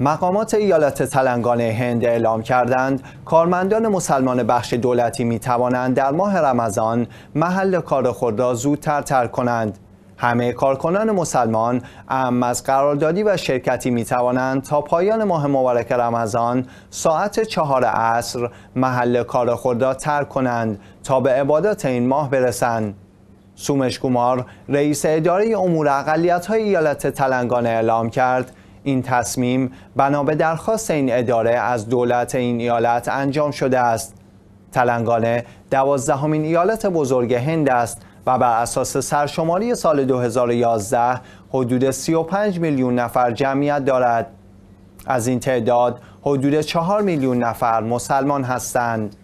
مقامات ایالت تلنگانه هند اعلام کردند کارمندان مسلمان بخش دولتی می توانند در ماه رمضان محل کار خود را زودتر ترک کنند. همه کارکنان مسلمان ام از قراردادی و شرکتی می توانند تا پایان ماه مبارک رمضان ساعت چهار عصر محل کار خود را ترک کنند تا به عبادات این ماه برسند. سومش گمار رئیس اداره امور اقلیت های ایالت تلنگانه اعلام کرد این تصمیم بنا به درخواست این اداره از دولت این ایالت انجام شده است تلنگانه دوازدهمین ایالت بزرگ هند است و بر اساس سرشماری سال 2011 حدود 35 میلیون نفر جمعیت دارد از این تعداد حدود 4 میلیون نفر مسلمان هستند